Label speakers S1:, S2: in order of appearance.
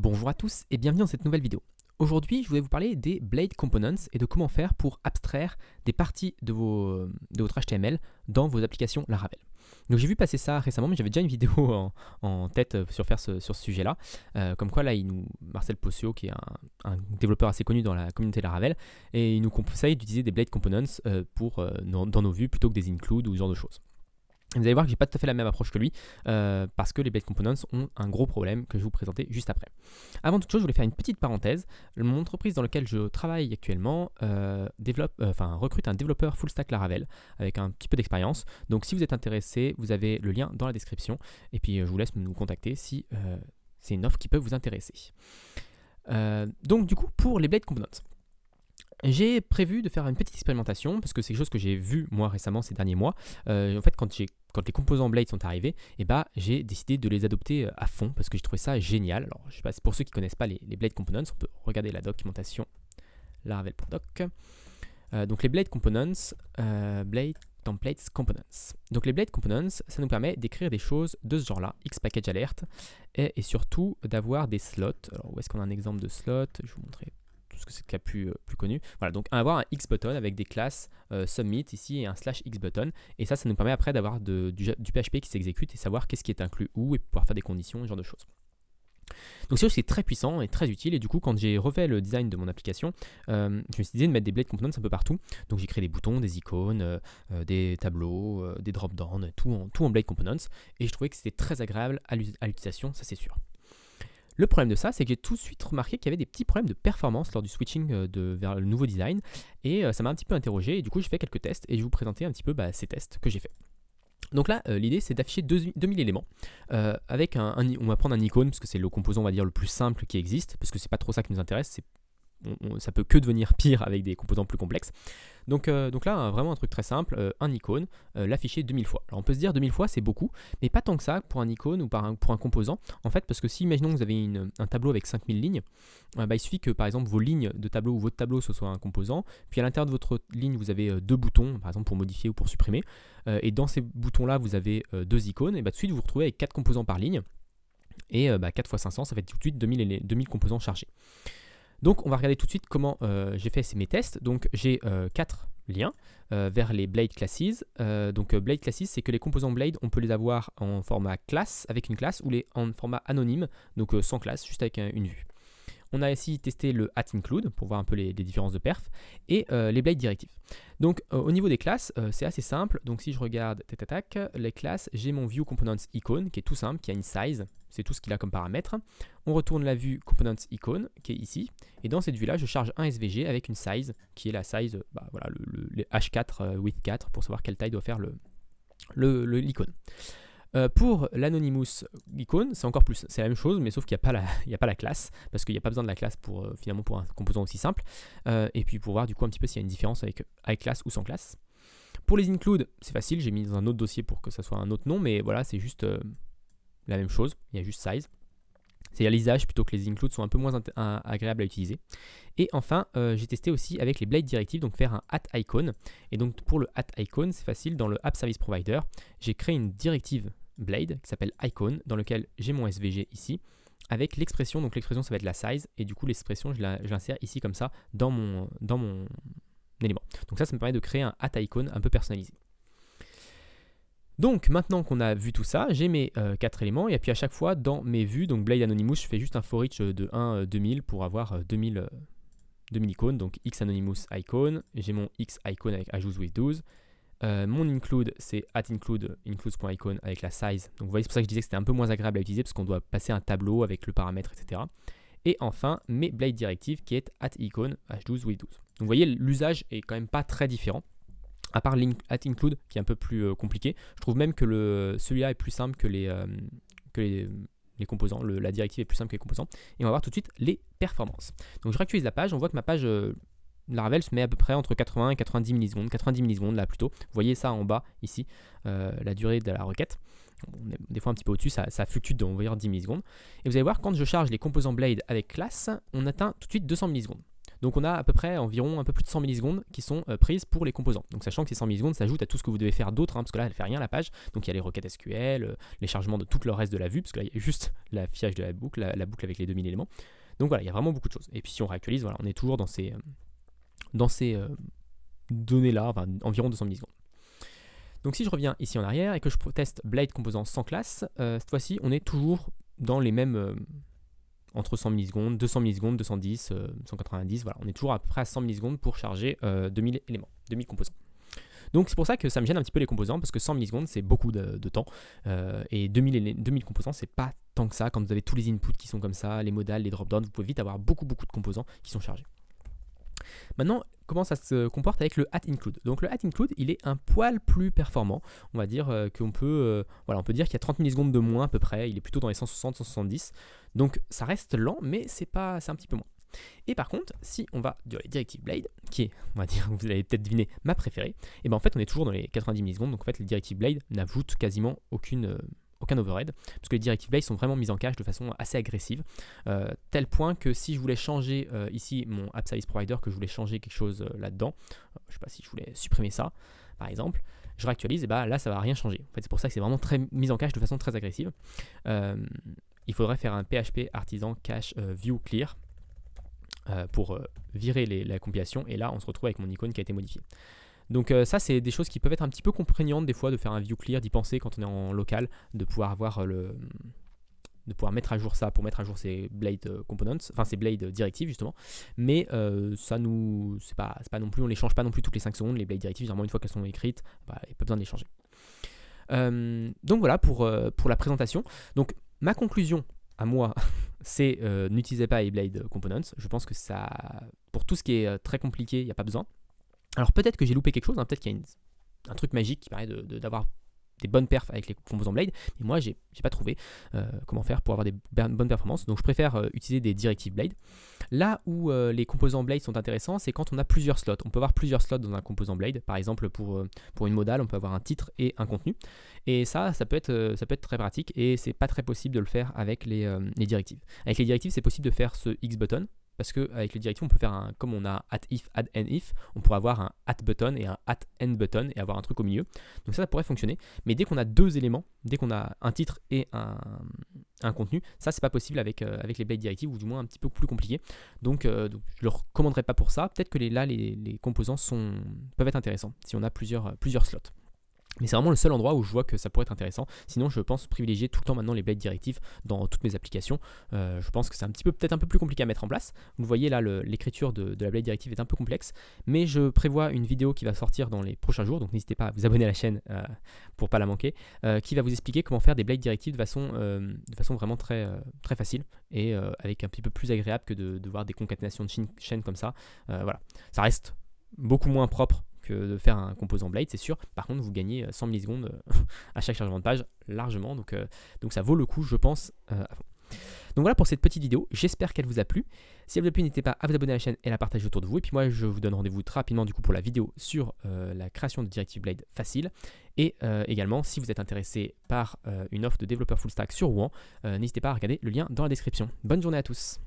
S1: Bonjour à tous et bienvenue dans cette nouvelle vidéo. Aujourd'hui, je voulais vous parler des Blade Components et de comment faire pour abstraire des parties de, euh, votre HTML dans vos applications Laravel. Donc j'ai vu passer ça récemment, mais j'avais déjà une vidéo en, tête euh, sur, ce, sujet-là. Euh, comme quoi là, il nous, Marcel Pocio qui est un, développeur assez connu dans la communauté Laravel, et il nous conseille d'utiliser des Blade Components pour, dans, dans, nos vues plutôt que des includes ou ce genre de choses. Vous allez voir que j'ai pas tout à fait la même approche que lui, euh, parce que les blade components ont un gros problème que je vais vous présenter juste après. Avant toute chose, je voulais faire une petite parenthèse. Mon entreprise dans laquelle je travaille actuellement euh, euh, recrute un développeur full stack Laravel avec un petit peu d'expérience. Donc si vous êtes intéressé, vous avez le lien dans la description. Et puis je vous laisse nous contacter si c'est une offre qui peut vous intéresser. donc du coup, pour les blade components j'ai prévu de faire une petite expérimentation parce que c'est quelque chose que j'ai vu moi récemment ces derniers mois. Euh, en fait, quand, les composants Blade sont arrivés, eh ben, j'ai décidé de les adopter euh, à fond parce que j'ai trouvé ça génial. Alors, je sais pas, pour ceux qui connaissent pas les, Blade Components, on peut regarder la documentation laravel.doc. Euh, donc les Blade Components, euh, Blade Templates Components. Donc les Blade Components, ça nous permet d'écrire des choses de ce genre-là, X-Package Alert, et, et surtout d'avoir des slots. Alors où est-ce qu'on a un exemple de slot Je vais vous montrer parce que c'est le cas plus, euh, plus connu. Voilà, donc avoir un X-button avec des classes euh, submit ici et un slash X-button. Et ça, ça nous permet après d'avoir du, PHP qui s'exécute et savoir qu'est-ce qui est inclus où et pouvoir faire des conditions, ce genre de choses. Donc c'est très puissant et très utile et du coup quand j'ai refait le design de mon application, euh, je me suis dit de mettre des blade components un peu partout. Donc j'ai créé des boutons, des icônes, des tableaux, des drop-downs, tout en, tout en blade components et je trouvais que c'était très agréable à l'utilisation, ça c'est sûr. Le problème de ça, c'est que j'ai tout de suite remarqué qu'il y avait des petits problèmes de performance lors du switching euh, de, vers le nouveau design. Et euh, ça m'a un petit peu interrogé. Et du coup, j'ai fait quelques tests et je vais vous présenter un petit peu bah, ces tests que j'ai fait. Donc là, euh, l'idée c'est d'afficher 2000 éléments. avec on va prendre un icône parce que c'est le composant, on va dire, le plus simple qui existe, parce que c'est pas trop ça qui nous intéresse, c'est ça peut que devenir pire avec des composants plus complexes. Donc, euh, donc là, vraiment un truc très simple, euh, un icône, euh, l'afficher 2000 fois. Alors on peut se dire 2000 fois c'est beaucoup, mais pas tant que ça pour un icône ou pour un composant. En fait, parce que si imaginons que vous avez un tableau avec 5000 lignes, bah, il suffit que par exemple vos lignes de tableau ou votre tableau ce soit un composant, puis à l'intérieur de votre ligne vous avez deux boutons, par exemple pour modifier ou pour supprimer, et dans ces boutons-là vous avez deux icônes, et bah, de suite vous vous retrouvez avec quatre composants par ligne. Et 4 bah, fois 500, ça fait tout de suite 2000, 2000 composants chargés. Donc on va regarder tout de suite comment euh, j'ai fait mes tests. Donc j'ai euh, quatre liens euh, vers les Blade Classes. donc Blade Classes, c'est que les composants Blade, on peut les avoir en format classe, avec une classe, ou les, en format anonyme, donc sans classe, juste avec une vue. On a ici testé le at include pour voir un peu les, différences de perf et euh, les blade directives. Donc euh, au niveau des classes, euh, c'est assez simple. Donc si je regarde tête les classes, j'ai mon view components qui est tout simple, qui a une size, c'est tout ce qu'il a comme paramètre. On retourne la vue components icône qui est ici et dans cette vue là, je charge un SVG avec une size qui est la size bah, voilà le, H4 width 4 pour savoir quelle taille doit faire le l'icône. Euh, pour l'Anonymous icône, c'est encore plus, c'est la même chose, mais sauf qu'il n'y a, pas la, a pas la classe, parce qu'il n'y a pas besoin de la classe pour, euh, finalement, pour un composant aussi simple. Euh, et puis pour voir du coup un petit peu s'il y a une différence avec, avec classe ou sans classe. Pour les include, c'est facile, j'ai mis dans un autre dossier pour que ça soit un autre nom, mais voilà, c'est juste la même chose, il y a juste size. C'est-à-dire plutôt que les includes sont un peu moins agréables à utiliser. Et enfin, euh, j'ai testé aussi avec les Blade directives, donc faire un Hat icon. Et donc pour le Hat icon, c'est facile, dans le App Service Provider, j'ai créé une directive Blade qui s'appelle icon, dans lequel j'ai mon SVG ici, avec l'expression, donc l'expression ça va être la size, et du coup l'expression je l'insère ici comme ça dans mon, dans mon élément. Donc ça, ça me permet de créer un Hat icon un peu personnalisé. Donc maintenant qu'on a vu tout ça, j'ai mes euh, quatre éléments et puis à chaque fois dans mes vues, donc Blade Anonymous, je fais juste un for each euh, de 1 2000 euh, pour avoir 2000, 2000 icônes, donc X Anonymous icon, j'ai mon X icon avec H12, with 12, mon include c'est at include, includes.icon avec la size, donc vous voyez c'est pour ça que je disais que c'était un peu moins agréable à utiliser parce qu'on doit passer un tableau avec le paramètre etc. Et enfin mes Blade Directive qui est at icon h12 with 12. Donc vous voyez l'usage est quand même pas très différent à part Link at Include, qui est un peu plus euh, compliqué, je trouve même que celui-là est plus simple que les, euh, composants, la directive est plus simple que les composants. Et on va voir tout de suite les performances. Donc je réactualise la page, on voit que ma page la euh, Laravel se met à peu près entre 80 et 90 millisecondes, 90 millisecondes là plutôt. Vous voyez ça en bas ici, la durée de la requête. des fois un petit peu au-dessus, ça, fluctue de, on 10 millisecondes. Et vous allez voir, quand je charge les composants Blade avec classe, on atteint tout de suite 200 millisecondes. Donc on a à peu près environ un peu plus de 100 millisecondes qui sont euh, prises pour les composants. Donc sachant que ces 100 millisecondes s'ajoutent à tout ce que vous devez faire d'autre, hein, parce que là elle ne fait rien la page. Donc il y a les requêtes SQL, euh, les chargements de tout le reste de la vue, parce que là il y a juste l'affichage de la boucle, la, boucle avec les 2000 éléments. Donc voilà, il y a vraiment beaucoup de choses. Et puis si on réactualise, voilà, on est toujours dans ces, euh, dans ces données-là, enfin, environ 200 millisecondes. Donc si je reviens ici en arrière et que je teste Blade composant sans classe, cette fois-ci on est toujours dans les mêmes, entre 100 millisecondes, 200 millisecondes, 210, 190, euh, voilà, on est toujours à peu près à 100 millisecondes pour charger 2000 euh, éléments, 2000 composants. Donc c'est pour ça que ça me gêne un petit peu les composants, parce que 100 millisecondes, c'est beaucoup de, temps. Euh, et 2000, 2000 composants, c'est pas tant que ça. Quand vous avez tous les inputs qui sont comme ça, les modals, les drop-downs, vous pouvez vite avoir beaucoup, beaucoup de composants qui sont chargés. Maintenant, comment ça se comporte avec le hat include. Donc le hat include, il est un poil plus performant. On va dire euh, qu'on peut, euh, voilà, on peut dire qu'il y a 30 millisecondes de moins à peu près. Il est plutôt dans les 160, 170. Donc ça reste lent, mais c'est pas, c'est un petit peu moins. Et par contre, si on va dans les Directive Blade, qui est, on va dire, vous avez peut-être deviné, ma préférée, et eh ben en fait on est toujours dans les 90 millisecondes, donc en fait les Directive Blade n'ajoute quasiment aucune, euh, aucun overhead, parce que les directives base sont vraiment mises en cache de façon assez agressive, euh, tel point que si je voulais changer euh, ici mon app size provider, que je voulais changer quelque chose euh, là-dedans, je ne sais pas si je voulais supprimer ça, par exemple, je réactualise, et bah là ça va rien changer. En fait, c'est pour ça que c'est vraiment très mis en cache de façon très agressive. il faudrait faire un PHP artisan cache view clear pour virer la compilation, et là on se retrouve avec mon icône qui a été modifiée. Donc euh, ça, c'est des choses qui peuvent être un petit peu contraignantes des fois de faire un view clear, d'y penser quand on est en local, de pouvoir avoir euh, le de pouvoir mettre à jour ça pour mettre à jour ces blade euh, components, enfin ces blade directives justement. Mais ça nous, c'est pas, non plus, on les change pas non plus toutes les 5 secondes. Les blade directives, généralement une fois qu'elles sont écrites, bah, il n'y a pas besoin de les changer. donc voilà pour, pour la présentation. Donc ma conclusion à moi, c'est n'utilisez pas les blade Components. Je pense que ça, pour tout ce qui est très compliqué, il n'y a pas besoin. Alors peut-être que j'ai loupé quelque chose, hein, peut-être qu'il y a un truc magique qui permet d'avoir des bonnes perfs avec les composants Blade, mais moi j'ai pas trouvé euh, comment faire pour avoir des bonnes performances, donc je préfère euh, utiliser des directives Blade. Là où euh, les composants Blade sont intéressants, c'est quand on a plusieurs slots. On peut avoir plusieurs slots dans un composant Blade, par exemple pour, pour une modale, on peut avoir un titre et un contenu, et ça, ça peut être, ça peut être très pratique, et c'est pas très possible de le faire avec les directives. Avec les directives, c'est possible de faire ce X button, parce qu'avec les directives, on peut faire un, comme on a at if, add end if, on pourrait avoir un at button et un at end button et avoir un truc au milieu. Donc ça, ça pourrait fonctionner. Mais dès qu'on a deux éléments, dès qu'on a un titre et un, contenu, ça, c'est pas possible avec, euh, avec les blade directives ou du moins un petit peu plus compliqué. Donc, je euh, ne je le recommanderais pas pour ça. Peut-être que les, là, les, les composants peuvent être intéressants si on a plusieurs, plusieurs slots. Mais c'est vraiment le seul endroit où je vois que ça pourrait être intéressant. Sinon, je pense privilégier tout le temps maintenant les blades directives dans toutes mes applications. Euh, je pense que c'est un petit peu peut-être un peu plus compliqué à mettre en place. Vous voyez là, l'écriture de, la blade directive est un peu complexe, mais je prévois une vidéo qui va sortir dans les prochains jours, donc n'hésitez pas à vous abonner à la chaîne pour euh, pour pas la manquer, euh, qui va vous expliquer comment faire des blade directives de façon, vraiment très, facile et avec un petit peu plus agréable que de, de voir des concaténations de chaînes comme ça. voilà, ça reste beaucoup moins propre de faire un composant Blade, c'est sûr. Par contre, vous gagnez 100 euh, millisecondes euh, à chaque chargement de page largement. Donc, euh, donc ça vaut le coup, je pense, Donc voilà pour cette petite vidéo, j'espère qu'elle vous a plu. Si elle vous a plu, n'hésitez pas à vous abonner à la chaîne et à la partager autour de vous. Et puis moi, je vous donne rendez-vous très rapidement du coup pour la vidéo sur la création de Directive Blade facile. Et également, si vous êtes intéressé par une offre de développeur full stack sur Rouen, n'hésitez pas à regarder le lien dans la description. Bonne journée à tous